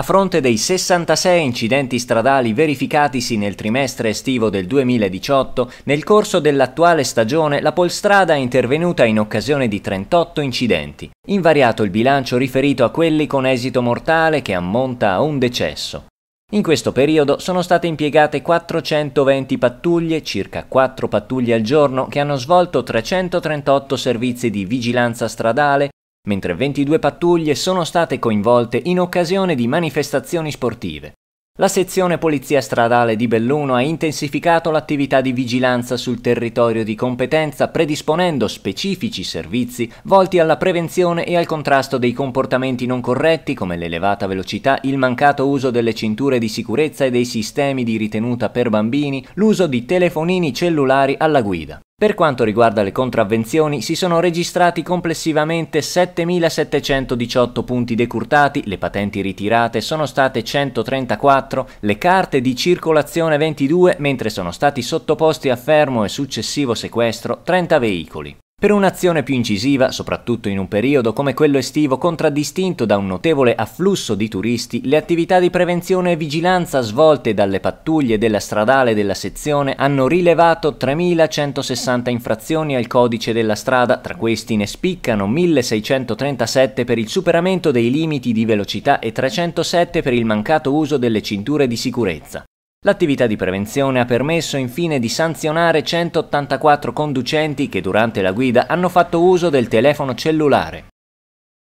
A fronte dei 66 incidenti stradali verificatisi nel trimestre estivo del 2018, nel corso dell'attuale stagione la Polstrada è intervenuta in occasione di 38 incidenti, invariato il bilancio riferito a quelli con esito mortale che ammonta a un decesso. In questo periodo sono state impiegate 420 pattuglie, circa 4 pattuglie al giorno, che hanno svolto 338 servizi di vigilanza stradale, mentre 22 pattuglie sono state coinvolte in occasione di manifestazioni sportive. La sezione Polizia Stradale di Belluno ha intensificato l'attività di vigilanza sul territorio di competenza predisponendo specifici servizi volti alla prevenzione e al contrasto dei comportamenti non corretti come l'elevata velocità, il mancato uso delle cinture di sicurezza e dei sistemi di ritenuta per bambini, l'uso di telefonini cellulari alla guida. Per quanto riguarda le contravvenzioni, si sono registrati complessivamente 7.718 punti decurtati, le patenti ritirate sono state 134, le carte di circolazione 22, mentre sono stati sottoposti a fermo e successivo sequestro 30 veicoli. Per un'azione più incisiva, soprattutto in un periodo come quello estivo contraddistinto da un notevole afflusso di turisti, le attività di prevenzione e vigilanza svolte dalle pattuglie della stradale della sezione hanno rilevato 3.160 infrazioni al codice della strada, tra questi ne spiccano 1.637 per il superamento dei limiti di velocità e 307 per il mancato uso delle cinture di sicurezza. L'attività di prevenzione ha permesso infine di sanzionare 184 conducenti che durante la guida hanno fatto uso del telefono cellulare.